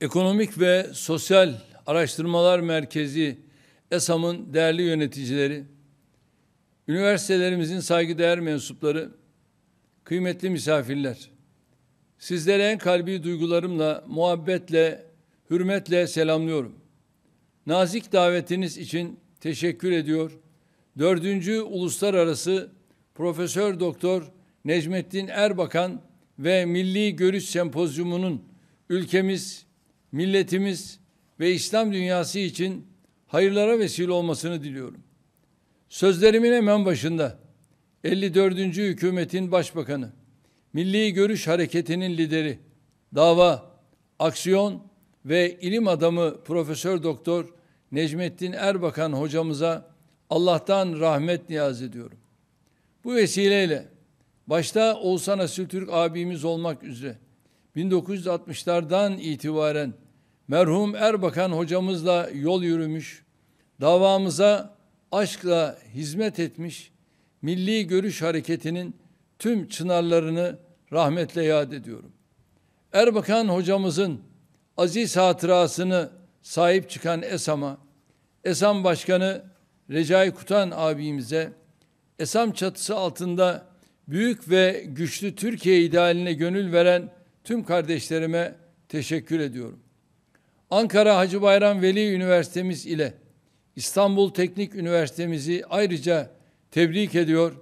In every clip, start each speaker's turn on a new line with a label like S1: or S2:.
S1: Ekonomik ve Sosyal Araştırmalar Merkezi ESAM'ın değerli yöneticileri, üniversitelerimizin saygıdeğer mensupları, kıymetli misafirler, sizlere en kalbi duygularımla, muhabbetle, hürmetle selamlıyorum. Nazik davetiniz için teşekkür ediyor. Dördüncü Uluslararası Profesör Doktor Necmettin Erbakan ve Milli Görüş Sempozyumunun ülkemiz milletimiz ve İslam dünyası için hayırlara vesile olmasını diliyorum. Sözlerimin hemen başında 54. hükümetin başbakanı, Milli Görüş Hareketi'nin lideri, dava, aksiyon ve ilim adamı Profesör Doktor Necmettin Erbakan hocamıza Allah'tan rahmet niyaz ediyorum. Bu vesileyle başta Oğuzhan Asültürk abimiz olmak üzere 1960'lardan itibaren merhum Erbakan hocamızla yol yürümüş, davamıza aşkla hizmet etmiş, milli görüş hareketinin tüm çınarlarını rahmetle yad ediyorum. Erbakan hocamızın aziz hatırasını sahip çıkan ESAM'a, ESAM Başkanı Recai Kutan abimize, ESAM çatısı altında büyük ve güçlü Türkiye idealine gönül veren tüm kardeşlerime teşekkür ediyorum. Ankara Hacı Bayram Veli Üniversitemiz ile İstanbul Teknik Üniversitemizi ayrıca tebrik ediyor.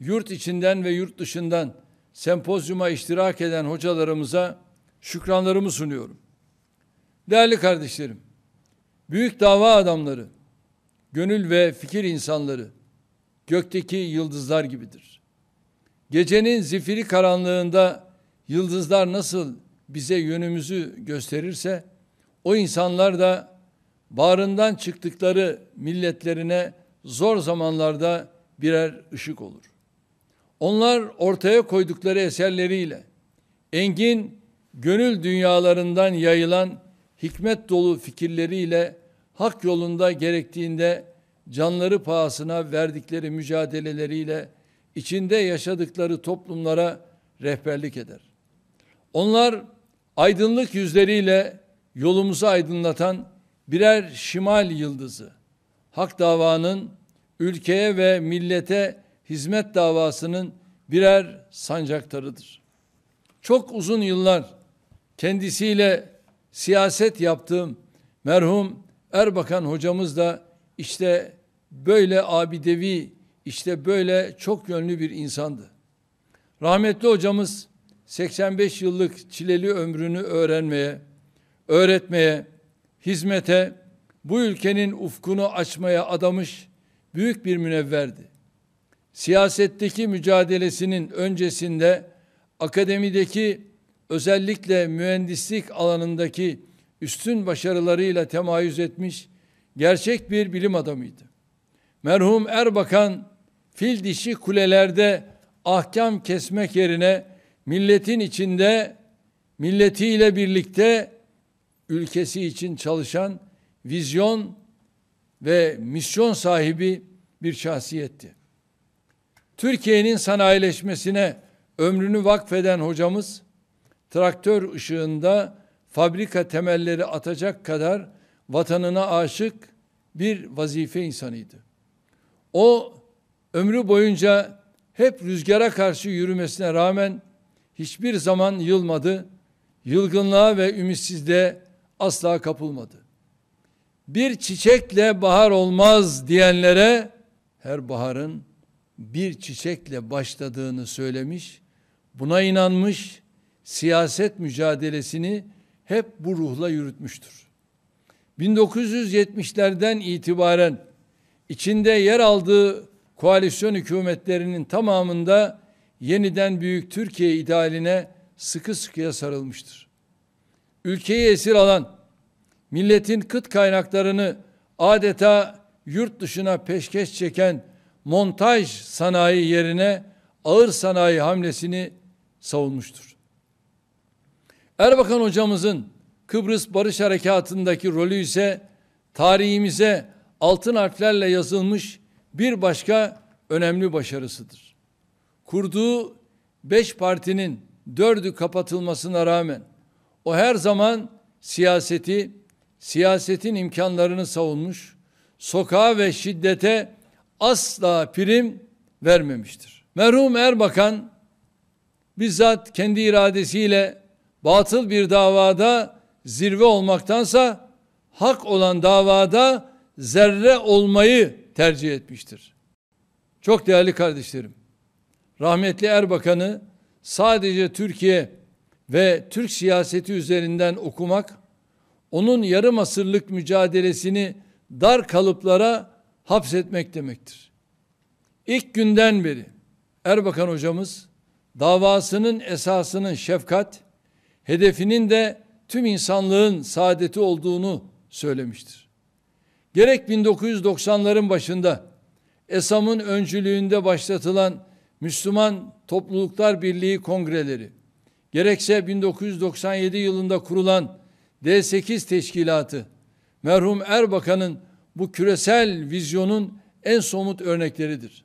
S1: Yurt içinden ve yurt dışından sempozyuma iştirak eden hocalarımıza şükranlarımı sunuyorum. Değerli kardeşlerim, büyük dava adamları, gönül ve fikir insanları gökteki yıldızlar gibidir. Gecenin zifiri karanlığında yıldızlar nasıl bize yönümüzü gösterirse, o insanlar da bağrından çıktıkları milletlerine zor zamanlarda birer ışık olur. Onlar ortaya koydukları eserleriyle engin gönül dünyalarından yayılan hikmet dolu fikirleriyle hak yolunda gerektiğinde canları pahasına verdikleri mücadeleleriyle içinde yaşadıkları toplumlara rehberlik eder. Onlar aydınlık yüzleriyle yolumuzu aydınlatan birer şimal yıldızı, hak davanın ülkeye ve millete hizmet davasının birer sancaktarıdır. Çok uzun yıllar kendisiyle siyaset yaptığım merhum Erbakan hocamız da işte böyle abidevi, işte böyle çok yönlü bir insandı. Rahmetli hocamız 85 yıllık çileli ömrünü öğrenmeye, öğretmeye, hizmete, bu ülkenin ufkunu açmaya adamış büyük bir münevverdi. Siyasetteki mücadelesinin öncesinde akademideki özellikle mühendislik alanındaki üstün başarılarıyla temayüz etmiş gerçek bir bilim adamıydı. Merhum Erbakan fil dişi kulelerde ahkam kesmek yerine milletin içinde milletiyle birlikte ülkesi için çalışan vizyon ve misyon sahibi bir şahsiyetti. Türkiye'nin sanayileşmesine ömrünü vakfeden hocamız, traktör ışığında fabrika temelleri atacak kadar vatanına aşık bir vazife insanıydı. O ömrü boyunca hep rüzgara karşı yürümesine rağmen hiçbir zaman yılmadı, yılgınlığa ve ümitsizliğe asla kapılmadı. Bir çiçekle bahar olmaz diyenlere her baharın bir çiçekle başladığını söylemiş, buna inanmış, siyaset mücadelesini hep bu ruhla yürütmüştür. 1970'lerden itibaren içinde yer aldığı koalisyon hükümetlerinin tamamında yeniden büyük Türkiye idealine sıkı sıkıya sarılmıştır ülkeyi esir alan, milletin kıt kaynaklarını adeta yurt dışına peşkeş çeken montaj sanayi yerine ağır sanayi hamlesini savunmuştur. Erbakan hocamızın Kıbrıs Barış Harekatı'ndaki rolü ise tarihimize altın harflerle yazılmış bir başka önemli başarısıdır. Kurduğu beş partinin dördü kapatılmasına rağmen o her zaman siyaseti, siyasetin imkanlarını savunmuş, sokağa ve şiddete asla prim vermemiştir. Merhum Erbakan bizzat kendi iradesiyle batıl bir davada zirve olmaktansa hak olan davada zerre olmayı tercih etmiştir. Çok değerli kardeşlerim, rahmetli Erbakan'ı sadece Türkiye ve Türk siyaseti üzerinden okumak, onun yarım asırlık mücadelesini dar kalıplara hapsetmek demektir. İlk günden beri Erbakan hocamız davasının esasının şefkat, hedefinin de tüm insanlığın saadeti olduğunu söylemiştir. Gerek 1990'ların başında ESAM'ın öncülüğünde başlatılan Müslüman Topluluklar Birliği kongreleri, gerekse 1997 yılında kurulan D8 teşkilatı merhum Erbakan'ın bu küresel vizyonun en somut örnekleridir.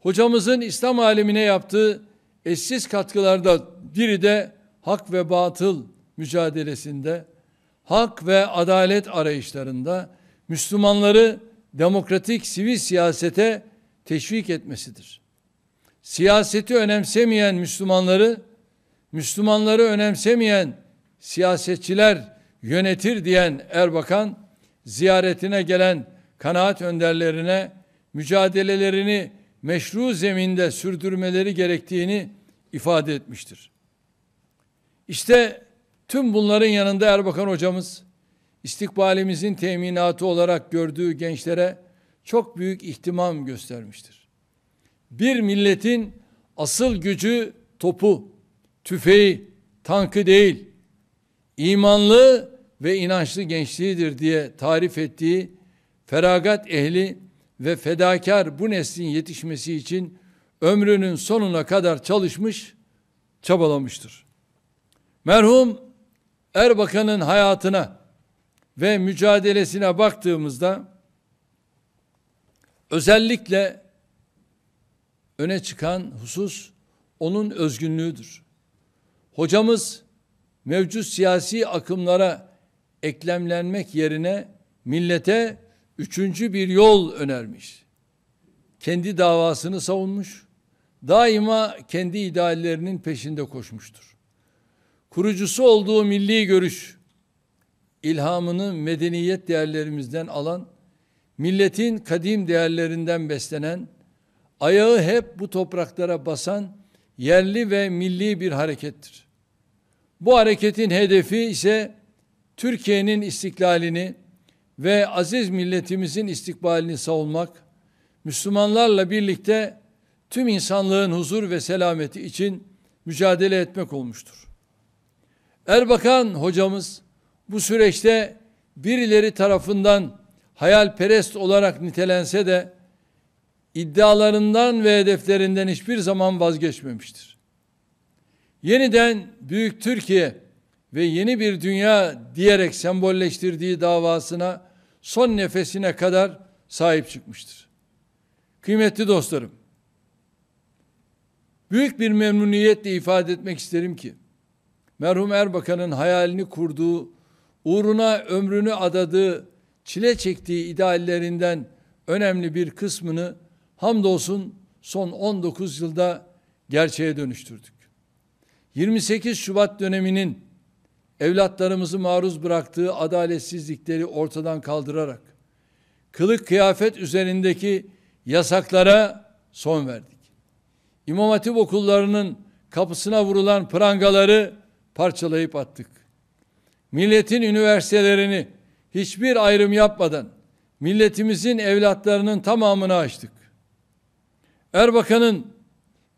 S1: Hocamızın İslam alemine yaptığı eşsiz katkılarda biri de hak ve batıl mücadelesinde, hak ve adalet arayışlarında Müslümanları demokratik sivil siyasete teşvik etmesidir. Siyaseti önemsemeyen Müslümanları Müslümanları önemsemeyen siyasetçiler yönetir diyen Erbakan ziyaretine gelen kanaat önderlerine mücadelelerini meşru zeminde sürdürmeleri gerektiğini ifade etmiştir. İşte tüm bunların yanında Erbakan hocamız istikbalimizin teminatı olarak gördüğü gençlere çok büyük ihtimam göstermiştir. Bir milletin asıl gücü topu, tüfeği, tankı değil, imanlı ve inançlı gençliğidir diye tarif ettiği feragat ehli ve fedakar bu neslin yetişmesi için ömrünün sonuna kadar çalışmış, çabalamıştır. Merhum Erbakan'ın hayatına ve mücadelesine baktığımızda özellikle öne çıkan husus onun özgünlüğüdür. Hocamız mevcut siyasi akımlara eklemlenmek yerine millete üçüncü bir yol önermiş. Kendi davasını savunmuş. Daima kendi ideallerinin peşinde koşmuştur. Kurucusu olduğu milli görüş ilhamını medeniyet değerlerimizden alan, milletin kadim değerlerinden beslenen, ayağı hep bu topraklara basan yerli ve milli bir harekettir. Bu hareketin hedefi ise Türkiye'nin istiklalini ve aziz milletimizin istikbalini savunmak, Müslümanlarla birlikte tüm insanlığın huzur ve selameti için mücadele etmek olmuştur. Erbakan hocamız bu süreçte birileri tarafından hayalperest olarak nitelense de iddialarından ve hedeflerinden hiçbir zaman vazgeçmemiştir yeniden Büyük Türkiye ve yeni bir dünya diyerek sembolleştirdiği davasına son nefesine kadar sahip çıkmıştır. Kıymetli dostlarım, büyük bir memnuniyetle ifade etmek isterim ki, merhum Erbakan'ın hayalini kurduğu, uğruna ömrünü adadığı, çile çektiği ideallerinden önemli bir kısmını hamdolsun son 19 yılda gerçeğe dönüştürdük. 28 Şubat döneminin evlatlarımızı maruz bıraktığı adaletsizlikleri ortadan kaldırarak kılık kıyafet üzerindeki yasaklara son verdik. İmam Hatip okullarının kapısına vurulan prangaları parçalayıp attık. Milletin üniversitelerini hiçbir ayrım yapmadan milletimizin evlatlarının tamamını açtık. Erbakan'ın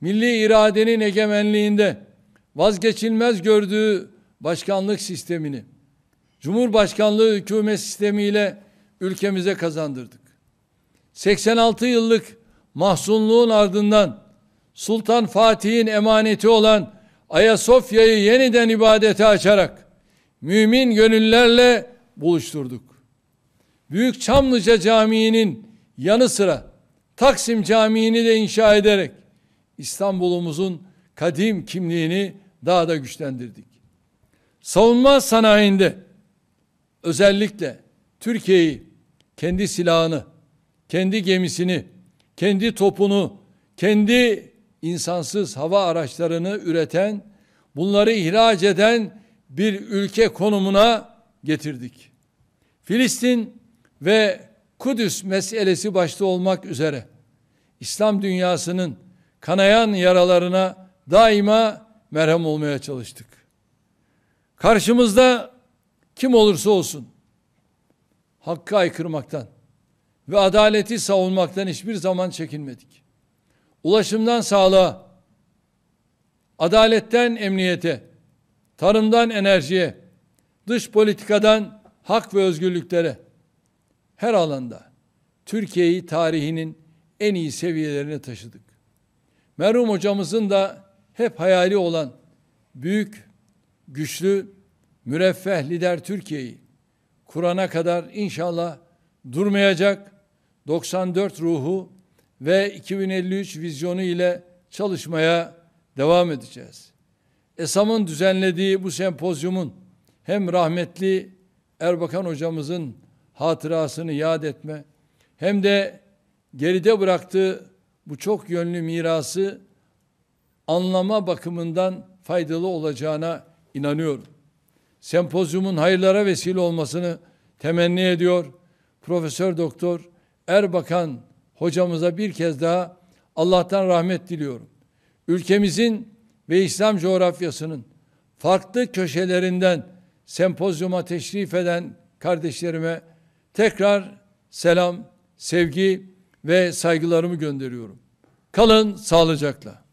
S1: milli iradenin egemenliğinde vazgeçilmez gördüğü başkanlık sistemini Cumhurbaşkanlığı hükümet sistemiyle ülkemize kazandırdık. 86 yıllık mahzunluğun ardından Sultan Fatih'in emaneti olan Ayasofya'yı yeniden ibadete açarak mümin gönüllerle buluşturduk. Büyük Çamlıca Camii'nin yanı sıra Taksim Camii'ni de inşa ederek İstanbul'umuzun kadim kimliğini daha da güçlendirdik. Savunma sanayinde özellikle Türkiye'yi kendi silahını, kendi gemisini, kendi topunu, kendi insansız hava araçlarını üreten, bunları ihraç eden bir ülke konumuna getirdik. Filistin ve Kudüs meselesi başta olmak üzere İslam dünyasının kanayan yaralarına daima merhem olmaya çalıştık. Karşımızda kim olursa olsun hakkı aykırmaktan ve adaleti savunmaktan hiçbir zaman çekinmedik. Ulaşımdan sağlığa, adaletten emniyete, tarımdan enerjiye, dış politikadan hak ve özgürlüklere her alanda Türkiye'yi tarihinin en iyi seviyelerine taşıdık. Merhum hocamızın da hep hayali olan büyük, güçlü, müreffeh lider Türkiye'yi Kur'an'a kadar inşallah durmayacak 94 ruhu ve 2053 vizyonu ile çalışmaya devam edeceğiz. ESAM'ın düzenlediği bu sempozyumun hem rahmetli Erbakan hocamızın hatırasını yad etme hem de geride bıraktığı bu çok yönlü mirası anlama bakımından faydalı olacağına inanıyorum. Sempozyumun hayırlara vesile olmasını temenni ediyor. Profesör Doktor Erbakan hocamıza bir kez daha Allah'tan rahmet diliyorum. Ülkemizin ve İslam coğrafyasının farklı köşelerinden sempozyuma teşrif eden kardeşlerime tekrar selam, sevgi ve saygılarımı gönderiyorum. Kalın sağlıcakla.